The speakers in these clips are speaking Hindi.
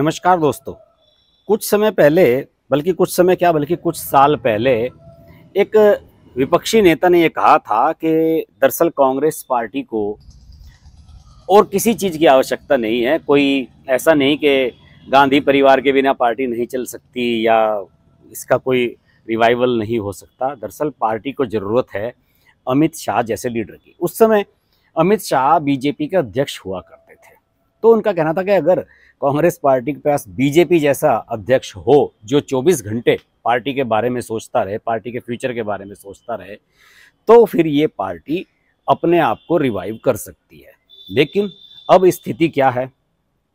नमस्कार दोस्तों कुछ समय पहले बल्कि कुछ समय क्या बल्कि कुछ साल पहले एक विपक्षी नेता ने यह कहा था कि दरअसल कांग्रेस पार्टी को और किसी चीज़ की आवश्यकता नहीं है कोई ऐसा नहीं कि गांधी परिवार के बिना पार्टी नहीं चल सकती या इसका कोई रिवाइवल नहीं हो सकता दरअसल पार्टी को ज़रूरत है अमित शाह जैसे लीडर की उस समय अमित शाह बीजेपी के अध्यक्ष हुआ करते थे तो उनका कहना था कि अगर कांग्रेस पार्टी के पास बीजेपी जैसा अध्यक्ष हो जो 24 घंटे पार्टी के बारे में सोचता रहे पार्टी के फ्यूचर के बारे में सोचता रहे तो फिर ये पार्टी अपने आप को रिवाइव कर सकती है लेकिन अब स्थिति क्या है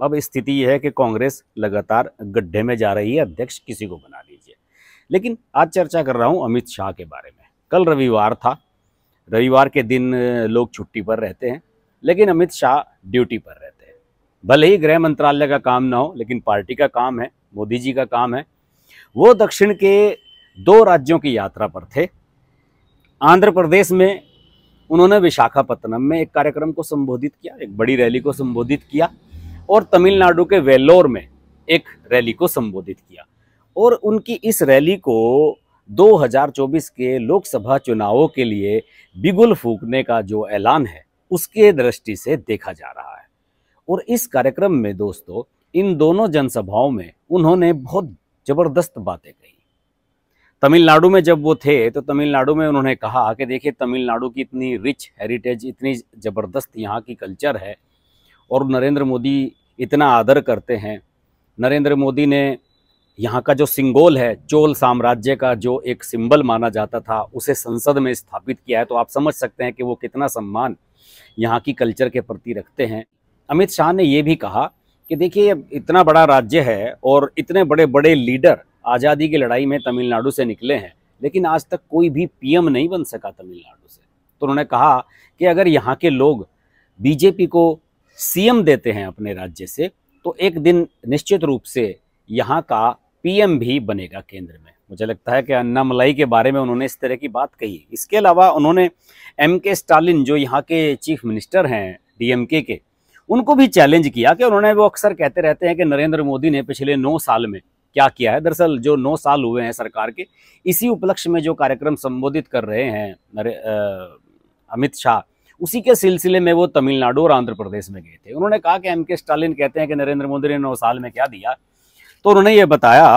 अब स्थिति यह है कि कांग्रेस लगातार गड्ढे में जा रही है अध्यक्ष किसी को बना लीजिए लेकिन आज चर्चा कर रहा हूँ अमित शाह के बारे में कल रविवार था रविवार के दिन लोग छुट्टी पर रहते हैं लेकिन अमित शाह ड्यूटी पर रहते हैं भले ही गृह मंत्रालय का काम ना हो लेकिन पार्टी का काम है मोदी जी का काम है वो दक्षिण के दो राज्यों की यात्रा पर थे आंध्र प्रदेश में उन्होंने विशाखापत्तनम में एक कार्यक्रम को संबोधित किया एक बड़ी रैली को संबोधित किया और तमिलनाडु के वेल्लोर में एक रैली को संबोधित किया और उनकी इस रैली को 2024 के लोकसभा चुनावों के लिए बिगुल फूकने का जो ऐलान है उसके दृष्टि से देखा जा रहा है और इस कार्यक्रम में दोस्तों इन दोनों जनसभाओं में उन्होंने बहुत जबरदस्त बातें कही तमिलनाडु में जब वो थे तो तमिलनाडु में उन्होंने कहा कि देखिए तमिलनाडु की इतनी रिच हेरिटेज इतनी ज़बरदस्त यहाँ की कल्चर है और नरेंद्र मोदी इतना आदर करते हैं नरेंद्र मोदी ने यहाँ का जो सिंगोल है चोल साम्राज्य का जो एक सिंबल माना जाता था उसे संसद में स्थापित किया है तो आप समझ सकते हैं कि वो कितना सम्मान यहाँ की कल्चर के प्रति रखते हैं अमित शाह ने ये भी कहा कि देखिए इतना बड़ा राज्य है और इतने बड़े बड़े लीडर आज़ादी की लड़ाई में तमिलनाडु से निकले हैं लेकिन आज तक कोई भी पीएम नहीं बन सका तमिलनाडु से तो उन्होंने कहा कि अगर यहाँ के लोग बीजेपी को सीएम देते हैं अपने राज्य से तो एक दिन निश्चित रूप से यहाँ का पीएम भी बनेगा केंद्र में मुझे लगता है कि अन्ना मलाई के बारे में उन्होंने इस तरह की बात कही इसके अलावा उन्होंने एम के स्टालिन जो यहाँ के चीफ मिनिस्टर हैं डीएमके के उनको भी चैलेंज किया कि उन्होंने वो अक्सर कहते रहते हैं कि नरेंद्र मोदी ने पिछले नौ साल में क्या किया है दरअसल जो नौ साल हुए हैं सरकार के इसी उपलक्ष्य में जो कार्यक्रम संबोधित कर रहे हैं अमित शाह उसी के सिलसिले में वो तमिलनाडु और आंध्र प्रदेश में गए थे उन्होंने कहा कि एम के स्टालिन कहते हैं कि नरेंद्र मोदी ने नौ साल में क्या दिया तो उन्होंने ये बताया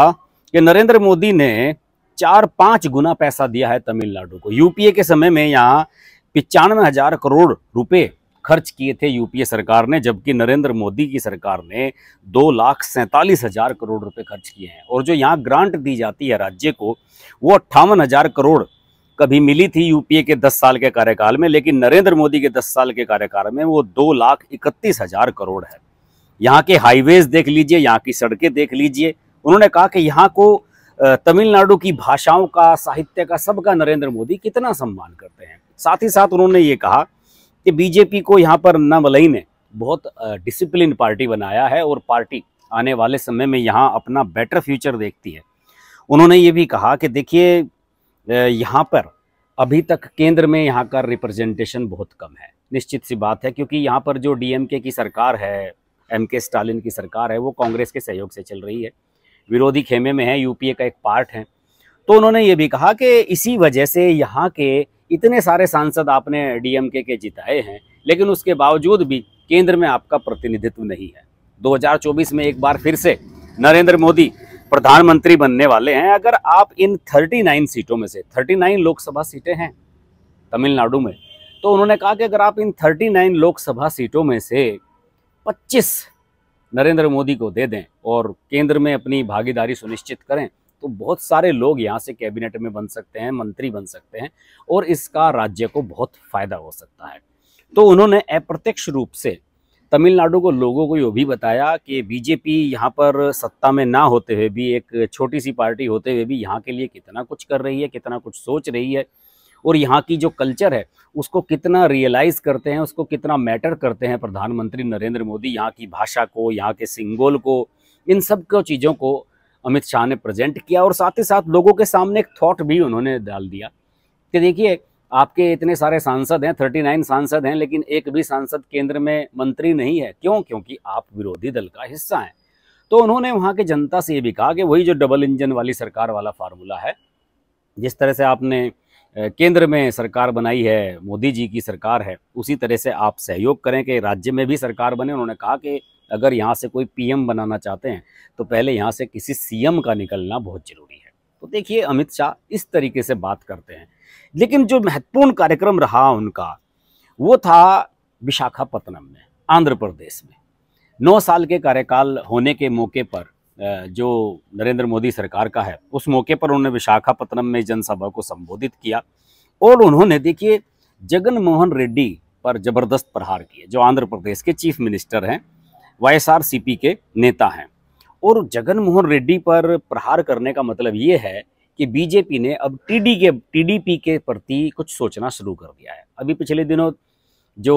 कि नरेंद्र मोदी ने चार पाँच गुना पैसा दिया है तमिलनाडु को यूपीए के समय में यहाँ पिचानवे हजार करोड़ रुपए खर्च किए थे यूपीए सरकार ने जबकि नरेंद्र मोदी की सरकार ने दो लाख सैंतालीस हज़ार करोड़ रुपए खर्च किए हैं और जो यहाँ ग्रांट दी जाती है राज्य को वो अट्ठावन हज़ार करोड़ कभी मिली थी यूपीए के दस साल के कार्यकाल में लेकिन नरेंद्र मोदी के दस साल के कार्यकाल में वो दो लाख इकतीस हज़ार करोड़ है यहाँ के हाईवेज देख लीजिए यहाँ की सड़कें देख लीजिए उन्होंने कहा कि यहाँ को तमिलनाडु की भाषाओं का साहित्य का सबका नरेंद्र मोदी कितना सम्मान करते हैं साथ ही साथ उन्होंने ये कहा कि बीजेपी को यहाँ पर नवलई ने बहुत डिसिप्लिन पार्टी बनाया है और पार्टी आने वाले समय में यहाँ अपना बेटर फ्यूचर देखती है उन्होंने ये भी कहा कि देखिए यहाँ पर अभी तक केंद्र में यहाँ का रिप्रेजेंटेशन बहुत कम है निश्चित सी बात है क्योंकि यहाँ पर जो डीएमके की सरकार है एम के स्टालिन की सरकार है वो कांग्रेस के सहयोग से चल रही है विरोधी खेमे में है यूपीए का एक पार्ट है तो उन्होंने ये भी कहा कि इसी वजह से यहाँ के इतने सारे सांसद आपने डीएमके के जिताए हैं लेकिन उसके बावजूद भी केंद्र में आपका प्रतिनिधित्व नहीं है 2024 में एक बार फिर से नरेंद्र मोदी प्रधानमंत्री बनने वाले हैं अगर आप इन 39 सीटों में से 39 लोकसभा सीटें हैं तमिलनाडु में तो उन्होंने कहा कि अगर आप इन 39 लोकसभा सीटों में से 25 नरेंद्र मोदी को दे दें और केंद्र में अपनी भागीदारी सुनिश्चित करें तो बहुत सारे लोग यहाँ से कैबिनेट में बन सकते हैं मंत्री बन सकते हैं और इसका राज्य को बहुत फायदा हो सकता है तो उन्होंने अप्रत्यक्ष रूप से तमिलनाडु को लोगों को यह भी बताया कि बीजेपी यहाँ पर सत्ता में ना होते हुए भी एक छोटी सी पार्टी होते हुए भी यहाँ के लिए कितना कुछ कर रही है कितना कुछ सोच रही है और यहाँ की जो कल्चर है उसको कितना रियलाइज़ करते हैं उसको कितना मैटर करते हैं प्रधानमंत्री नरेंद्र मोदी यहाँ की भाषा को यहाँ के सिंगोल को इन सब को चीज़ों को अमित शाह ने प्रेजेंट किया और साथ ही साथ लोगों के सामने एक थॉट भी उन्होंने डाल दिया कि देखिए आपके इतने सारे सांसद हैं थर्टी नाइन सांसद हैं लेकिन एक भी सांसद केंद्र में मंत्री नहीं है क्यों क्योंकि आप विरोधी दल का हिस्सा हैं तो उन्होंने वहाँ की जनता से ये भी कहा कि वही जो डबल इंजन वाली सरकार वाला फार्मूला है जिस तरह से आपने केंद्र में सरकार बनाई है मोदी जी की सरकार है उसी तरह से आप सहयोग करें कि राज्य में भी सरकार बने उन्होंने कहा कि अगर यहाँ से कोई पीएम बनाना चाहते हैं तो पहले यहाँ से किसी सीएम का निकलना बहुत ज़रूरी है तो देखिए अमित शाह इस तरीके से बात करते हैं लेकिन जो महत्वपूर्ण कार्यक्रम रहा उनका वो था विशाखापत्तनम में आंध्र प्रदेश में नौ साल के कार्यकाल होने के मौके पर जो नरेंद्र मोदी सरकार का है उस मौके पर उन्होंने विशाखापत्तनम में जनसभा को संबोधित किया और उन्होंने देखिए जगन मोहन रेड्डी पर जबरदस्त प्रहार किए जो आंध्र प्रदेश के चीफ मिनिस्टर हैं वाई के नेता हैं और जगन मोहन रेड्डी पर प्रहार करने का मतलब ये है कि बीजेपी ने अब टीडी के टीडीपी के प्रति कुछ सोचना शुरू कर दिया है अभी पिछले दिनों जो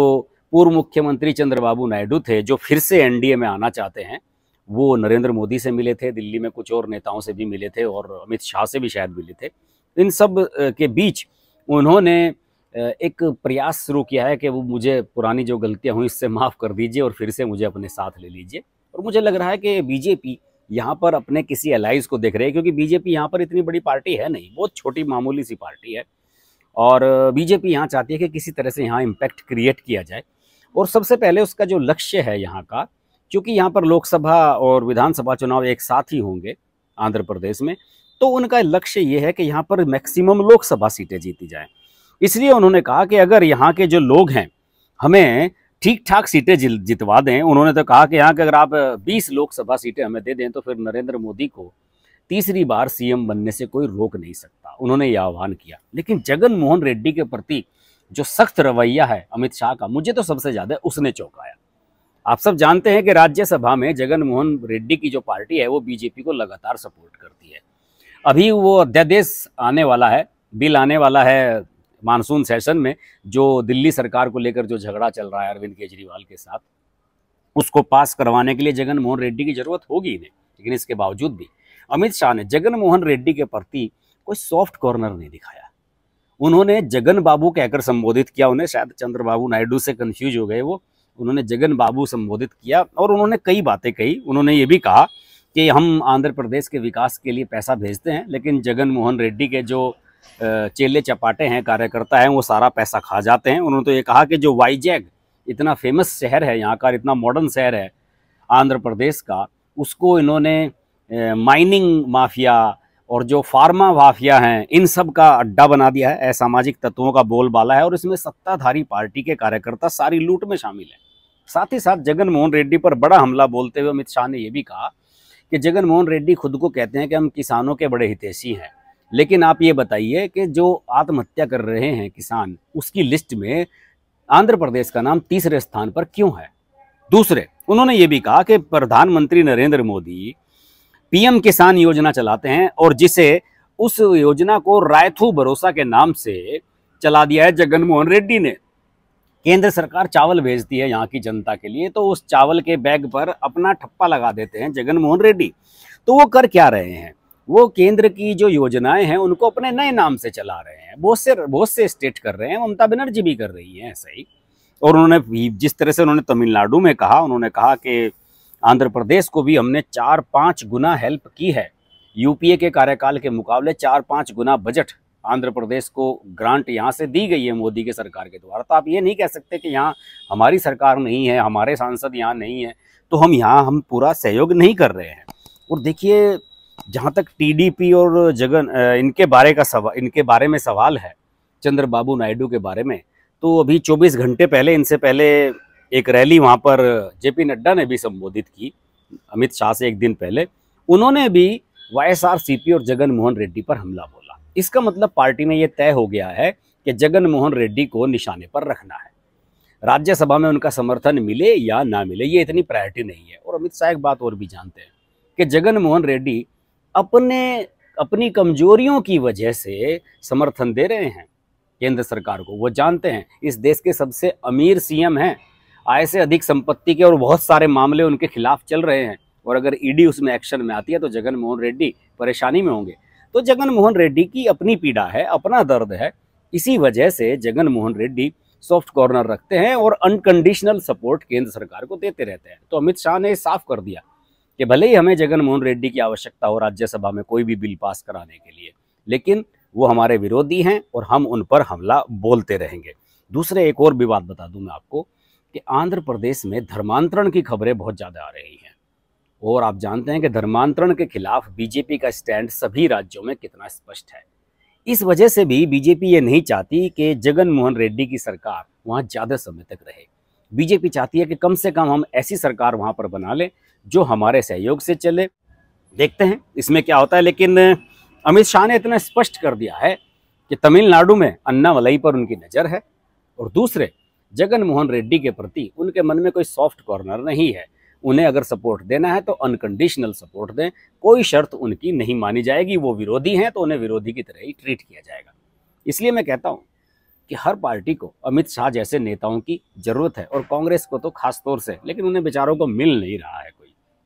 पूर्व मुख्यमंत्री चंद्रबाबू नायडू थे जो फिर से एनडीए में आना चाहते हैं वो नरेंद्र मोदी से मिले थे दिल्ली में कुछ और नेताओं से भी मिले थे और अमित शाह से भी शायद मिले थे इन सब के बीच उन्होंने एक प्रयास शुरू किया है कि वो मुझे पुरानी जो गलतियाँ हुई इससे माफ़ कर दीजिए और फिर से मुझे अपने साथ ले लीजिए और मुझे लग रहा है कि बीजेपी यहाँ पर अपने किसी अलाइज को देख रही है क्योंकि बीजेपी यहाँ पर इतनी बड़ी पार्टी है नहीं बहुत छोटी मामूली सी पार्टी है और बीजेपी यहाँ चाहती है कि किसी तरह से यहाँ इम्पैक्ट क्रिएट किया जाए और सबसे पहले उसका जो लक्ष्य है यहाँ का क्योंकि यहाँ पर लोकसभा और विधानसभा चुनाव एक साथ ही होंगे आंध्र प्रदेश में तो उनका लक्ष्य ये है कि यहाँ पर मैक्सिमम लोकसभा सीटें जीती जाएँ इसलिए उन्होंने कहा कि अगर यहाँ के जो लोग हैं हमें ठीक ठाक सीटें जितवा दें उन्होंने तो कहा कि यहाँ के अगर आप 20 लोकसभा सीटें हमें दे दें तो फिर नरेंद्र मोदी को तीसरी बार सीएम बनने से कोई रोक नहीं सकता उन्होंने यह आह्वान किया लेकिन जगन मोहन रेड्डी के प्रति जो सख्त रवैया है अमित शाह का मुझे तो सबसे ज़्यादा उसने चौंकाया आप सब जानते हैं कि राज्यसभा में जगन मोहन रेड्डी की जो पार्टी है वो बीजेपी को लगातार सपोर्ट करती है अभी वो अध्यादेश आने वाला है बिल आने वाला है मानसून सेशन में जो दिल्ली सरकार को लेकर जो झगड़ा चल रहा है अरविंद केजरीवाल के साथ उसको पास करवाने के लिए जगन मोहन रेड्डी की जरूरत होगी इन्हें लेकिन इसके बावजूद भी अमित शाह ने जगन मोहन रेड्डी के प्रति कोई सॉफ्ट कॉर्नर नहीं दिखाया उन्होंने जगन बाबू कहकर संबोधित किया उन्हें शायद चंद्रबाबू नायडू से कन्फ्यूज हो गए वो उन्होंने जगन बाबू संबोधित किया और उन्होंने कई बातें कही उन्होंने ये भी कहा कि हम आंध्र प्रदेश के विकास के लिए पैसा भेजते हैं लेकिन जगन मोहन रेड्डी के जो चेले चपाटे हैं कार्यकर्ता हैं वो सारा पैसा खा जाते हैं उन्होंने तो ये कहा कि जो वाईजैग इतना फेमस शहर है यहाँ का इतना मॉडर्न शहर है आंध्र प्रदेश का उसको इन्होंने माइनिंग माफिया और जो फार्मा माफिया हैं इन सब का अड्डा बना दिया है असामाजिक तत्वों का बोलबाला है और इसमें सत्ताधारी पार्टी के कार्यकर्ता सारी लूट में शामिल हैं साथ ही साथ जगन मोहन रेड्डी पर बड़ा हमला बोलते हुए अमित शाह ने यह भी कहा कि जगन मोहन रेड्डी खुद को कहते हैं कि हम किसानों के बड़े हितैषी हैं लेकिन आप ये बताइए कि जो आत्महत्या कर रहे हैं किसान उसकी लिस्ट में आंध्र प्रदेश का नाम तीसरे स्थान पर क्यों है दूसरे उन्होंने ये भी कहा कि प्रधानमंत्री नरेंद्र मोदी पीएम किसान योजना चलाते हैं और जिसे उस योजना को रायथू भरोसा के नाम से चला दिया है जगनमोहन रेड्डी ने केंद्र सरकार चावल भेजती है यहाँ की जनता के लिए तो उस चावल के बैग पर अपना ठप्पा लगा देते हैं जगनमोहन रेड्डी तो वो कर क्या रहे हैं वो केंद्र की जो योजनाएं हैं उनको अपने नए नाम से चला रहे हैं बहुत से बहुत से स्टेट कर रहे हैं ममता बनर्जी भी कर रही हैं ऐसा ही और उन्होंने जिस तरह से उन्होंने तमिलनाडु में कहा उन्होंने कहा कि आंध्र प्रदेश को भी हमने चार पाँच गुना हेल्प की है यूपीए के कार्यकाल के मुकाबले चार पाँच गुना बजट आंध्र प्रदेश को ग्रांट यहाँ से दी गई है मोदी के सरकार के द्वारा तो आप ये नहीं कह सकते कि यहाँ हमारी सरकार नहीं है हमारे सांसद यहाँ नहीं है तो हम यहाँ हम पूरा सहयोग नहीं कर रहे हैं और देखिए जहाँ तक टीडीपी और जगन इनके बारे का सवाल इनके बारे में सवाल है चंद्र बाबू नायडू के बारे में तो अभी 24 घंटे पहले इनसे पहले एक रैली वहाँ पर जेपी नड्डा ने भी संबोधित की अमित शाह से एक दिन पहले उन्होंने भी वाई और जगन मोहन रेड्डी पर हमला बोला इसका मतलब पार्टी में ये तय हो गया है कि जगन मोहन रेड्डी को निशाने पर रखना है राज्यसभा में उनका समर्थन मिले या ना मिले ये इतनी प्रायोरिटी नहीं है और अमित शाह एक बात और भी जानते हैं कि जगन मोहन रेड्डी अपने अपनी कमजोरियों की वजह से समर्थन दे रहे हैं केंद्र सरकार को वो जानते हैं इस देश के सबसे अमीर सीएम हैं आय से अधिक संपत्ति के और बहुत सारे मामले उनके खिलाफ चल रहे हैं और अगर ईडी उसमें एक्शन में आती है तो जगन मोहन रेड्डी परेशानी में होंगे तो जगन मोहन रेड्डी की अपनी पीड़ा है अपना दर्द है इसी वजह से जगन मोहन रेड्डी सॉफ्ट कॉर्नर रखते हैं और अनकंडीशनल सपोर्ट केंद्र सरकार को देते रहते हैं तो अमित शाह ने साफ कर दिया कि भले ही हमें जगन मोहन रेड्डी की आवश्यकता हो राज्यसभा में कोई भी बिल पास कराने के लिए लेकिन वो हमारे विरोधी हैं और हम उन पर हमला बोलते रहेंगे दूसरे एक और भी बात बता दूं मैं आपको कि आंध्र प्रदेश में धर्मांतरण की खबरें बहुत ज़्यादा आ रही हैं और आप जानते हैं कि धर्मांतरण के खिलाफ बीजेपी का स्टैंड सभी राज्यों में कितना स्पष्ट है इस वजह से भी बीजेपी ये नहीं चाहती कि जगन मोहन रेड्डी की सरकार वहाँ ज़्यादा समय तक रहे बीजेपी चाहती है कि कम से कम हम ऐसी सरकार वहाँ पर बना लें जो हमारे सहयोग से चले देखते हैं इसमें क्या होता है लेकिन अमित शाह ने इतना स्पष्ट कर दिया है कि तमिलनाडु में अन्ना वलई पर उनकी नज़र है और दूसरे जगन मोहन रेड्डी के प्रति उनके मन में कोई सॉफ्ट कॉर्नर नहीं है उन्हें अगर सपोर्ट देना है तो अनकंडीशनल सपोर्ट दें कोई शर्त उनकी नहीं मानी जाएगी वो विरोधी हैं तो उन्हें विरोधी की तरह ही ट्रीट किया जाएगा इसलिए मैं कहता हूँ कि हर पार्टी को अमित शाह जैसे नेताओं की जरूरत है और कांग्रेस को तो खास तौर से लेकिन उन्हें बेचारों को मिल नहीं रहा है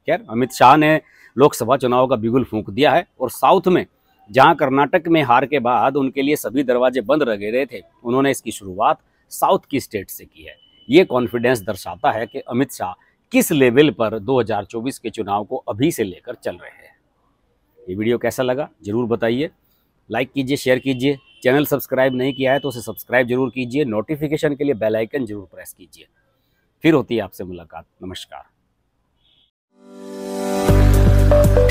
खैर अमित शाह ने लोकसभा चुनाव का बिगुल फूंक दिया है और साउथ में जहां कर्नाटक में हार के बाद उनके लिए सभी दरवाजे बंद रह गए थे उन्होंने इसकी शुरुआत साउथ की स्टेट से की है ये कॉन्फिडेंस दर्शाता है कि अमित शाह किस लेवल पर 2024 के चुनाव को अभी से लेकर चल रहे हैं ये वीडियो कैसा लगा जरूर बताइए लाइक कीजिए शेयर कीजिए चैनल सब्सक्राइब नहीं किया है तो उसे सब्सक्राइब जरूर कीजिए नोटिफिकेशन के लिए बेल आइकन जरूर प्रेस कीजिए फिर होती है आपसे मुलाकात नमस्कार Thank you.